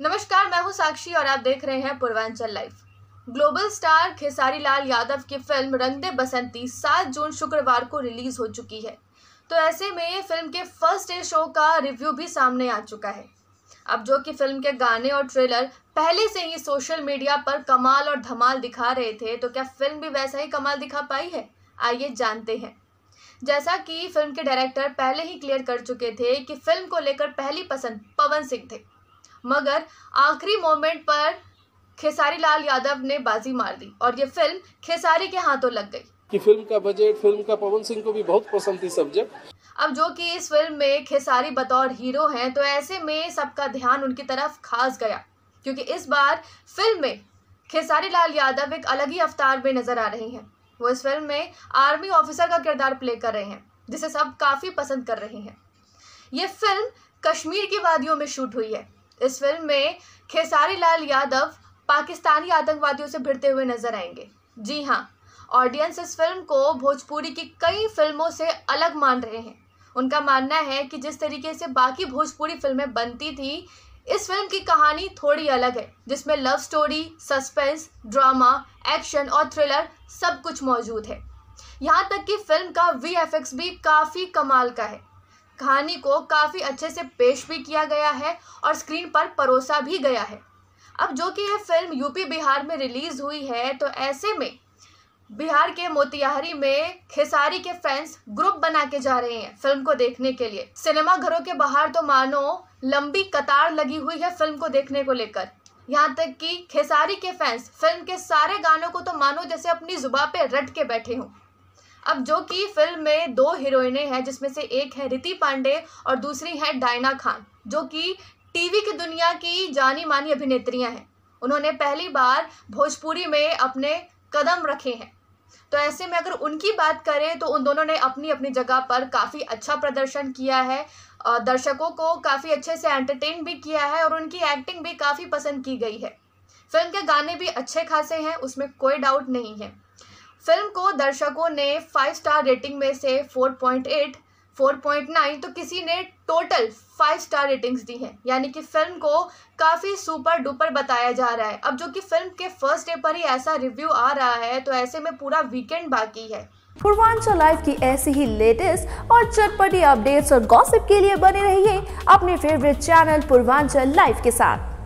नमस्कार मैं हूं साक्षी और आप देख रहे हैं Purvanchal live global star Khesari Lal Yadav की फिल्म रंगदे बसंती सात जून शुक्रवार को रिलीज हो चुकी है तो ऐसे में फिल्म के फर्स्ट डे शो का रिव्यू भी सामने आ चुका है अब जो कि फिल्म के गाने और ट्रेलर पहले से ही सोशल मीडिया पर कमाल और धमाल दिखा रहे थे तो क्या फिल्म भी वैसा ही कमाल दिखा पाई है आइए जानते हैं जैसा कि फिल्म के डायरेक्टर पहले ही क्लियर कर चुके थे कि फिल्म को लेकर पहली पसंद पवन सिंह थे मगर आखिरी मोमेंट पर खेसारी लाल यादव ने बाजी मार दी और ये फिल्म खेसारी के हाथों लग गई कि फिल्म का बजट फिल्म का पवन सिंह को भी बहुत पसंद थी सब्जेक्ट अब जो कि इस फिल्म में खेसारी बतौर हीरो हैं तो ऐसे में सबका ध्यान उनकी तरफ खास गया क्योंकि इस बार फिल्म में खेसारी लाल यादव एक अलग ही अवतार में नजर आ रही हैं वो इस फिल्म में आर्मी ऑफिसर का किरदार प्ले कर रहे हैं जिसे सब काफ़ी पसंद कर रहे हैं ये फिल्म कश्मीर की वादियों में शूट हुई है इस फिल्म में खेसारी लाल यादव पाकिस्तानी आतंकवादियों से भिड़ते हुए नजर आएंगे जी हाँ ऑडियंस इस फिल्म को भोजपुरी की कई फिल्मों से अलग मान रहे हैं उनका मानना है कि जिस तरीके से बाकी भोजपुरी फिल्में बनती थी इस फिल्म की कहानी थोड़ी अलग है जिसमें love story suspense drama action और थ्रिलर सब कुछ मौजूद है यहाँ तक कि फिल्म का वी भी काफ़ी कमाल का है कहानी को काफ़ी अच्छे से पेश भी किया गया है और स्क्रीन पर परोसा भी गया है अब जो कि यह फिल्म यूपी बिहार में रिलीज़ हुई है तो ऐसे में बिहार के मोतिहारी में खेसारी के फैंस ग्रुप बना के जा रहे हैं फिल्म को देखने के लिए सिनेमा घरों के बाहर तो मानो लंबी कतार लगी हुई है फिल्म को देखने को लेकर यहाँ तक कि खेसारी के फैंस फिल्म के सारे गानों को तो मानो जैसे अपनी जुबा पे रट के बैठे हों अब जो कि फिल्म में दो हीरोइनें हैं जिसमें से एक है रिति पांडे और दूसरी है डायना खान जो कि टीवी की दुनिया की जानी मानी अभिनेत्रियां हैं उन्होंने पहली बार भोजपुरी में अपने कदम रखे हैं तो ऐसे में अगर उनकी बात करें तो उन दोनों ने अपनी अपनी जगह पर काफ़ी अच्छा प्रदर्शन किया है दर्शकों को काफ़ी अच्छे से एंटरटेन भी किया है और उनकी एक्टिंग भी काफ़ी पसंद की गई है फिल्म के गाने भी अच्छे खासे हैं उसमें कोई डाउट नहीं है फिल्म को दर्शकों ने फाइव स्टार रेटिंग में से four four point eight point nine तो किसी ने टोटल फाइव स्टार रेटिंग्स दी हैं यानी कि फिल्म को काफ़ी सुपर डुपर बताया जा रहा है अब जो कि फिल्म के फर्स्ट डे पर ही ऐसा रिव्यू आ रहा है तो ऐसे में पूरा वीकेंड बाकी है पूर्वांचल लाइफ की ऐसी ही लेटेस्ट और चटपटी अपडेट्स और गॉसिप के लिए बने रहिए अपने फेवरेट चैनल पूर्वांचल लाइव के साथ